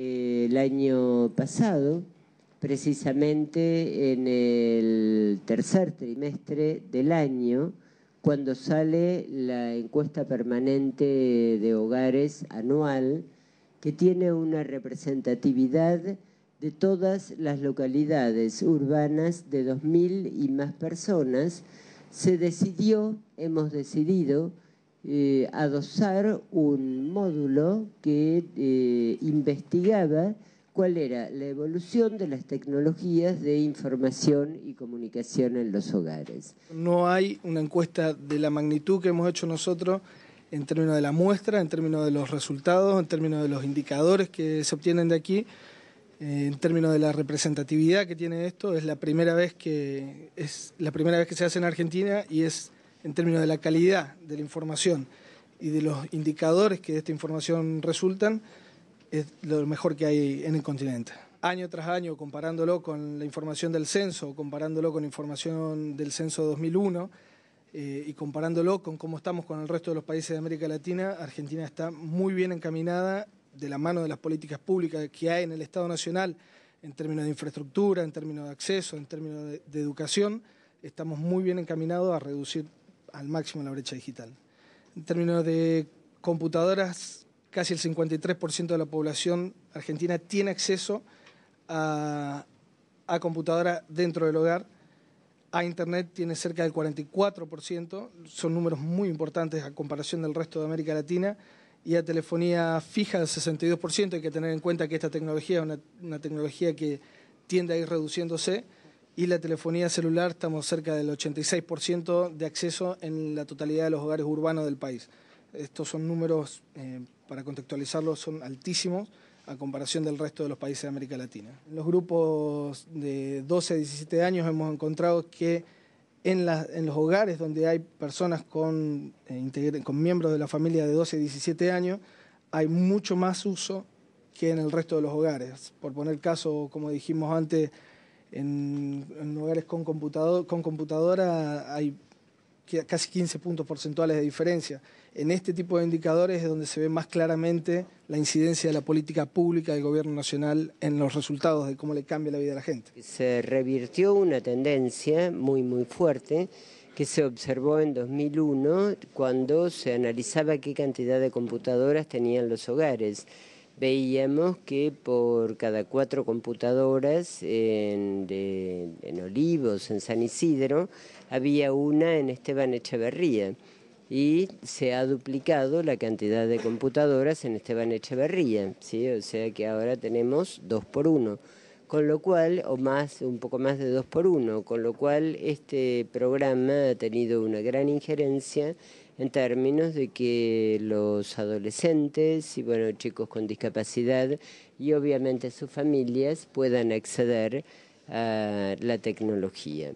Eh, el año pasado, precisamente en el tercer trimestre del año, cuando sale la encuesta permanente de hogares anual, que tiene una representatividad de todas las localidades urbanas de 2.000 y más personas, se decidió, hemos decidido, eh, adosar un módulo que eh, investigaba cuál era la evolución de las tecnologías de información y comunicación en los hogares. No hay una encuesta de la magnitud que hemos hecho nosotros en términos de la muestra, en términos de los resultados, en términos de los indicadores que se obtienen de aquí, eh, en términos de la representatividad que tiene esto. Es la primera vez que, es la primera vez que se hace en Argentina y es en términos de la calidad de la información y de los indicadores que de esta información resultan, es lo mejor que hay en el continente. Año tras año, comparándolo con la información del censo, comparándolo con información del censo 2001 eh, y comparándolo con cómo estamos con el resto de los países de América Latina, Argentina está muy bien encaminada de la mano de las políticas públicas que hay en el Estado Nacional en términos de infraestructura, en términos de acceso, en términos de educación. Estamos muy bien encaminados a reducir al máximo la brecha digital. En términos de computadoras, casi el 53% de la población argentina tiene acceso a, computadoras dentro del hogar. A Internet tiene cerca del 44%, son números muy importantes a comparación del resto de América Latina, y a telefonía fija el 62%. Hay que tener en cuenta que esta tecnología es una tecnología que tiende a ir reduciéndose y la telefonía celular estamos cerca del 86% de acceso en la totalidad de los hogares urbanos del país. Estos son números, eh, para contextualizarlos, son altísimos a comparación del resto de los países de América Latina. En los grupos de 12 a 17 años hemos encontrado que en, los hogares donde hay personas con, eh, con miembros de la familia de 12 a 17 años, hay mucho más uso que en el resto de los hogares. Por poner caso, como dijimos antes, en, hogares con, con computadora hay casi 15 puntos porcentuales de diferencia. En este tipo de indicadores es donde se ve más claramente la incidencia de la política pública del gobierno nacional en los resultados de cómo le cambia la vida a la gente. Se revirtió una tendencia muy, muy fuerte que se observó en 2001 cuando se analizaba qué cantidad de computadoras tenían los hogares veíamos que por cada cuatro computadoras en, Olivos, en San Isidro, había una en Esteban Echeverría. Y se ha duplicado la cantidad de computadoras en Esteban Echeverría, o sea que ahora tenemos dos por uno con lo cual, o más, un poco más de dos por uno, con lo cual este programa ha tenido una gran injerencia en términos de que los adolescentes y bueno, chicos con discapacidad y obviamente sus familias puedan acceder a la tecnología.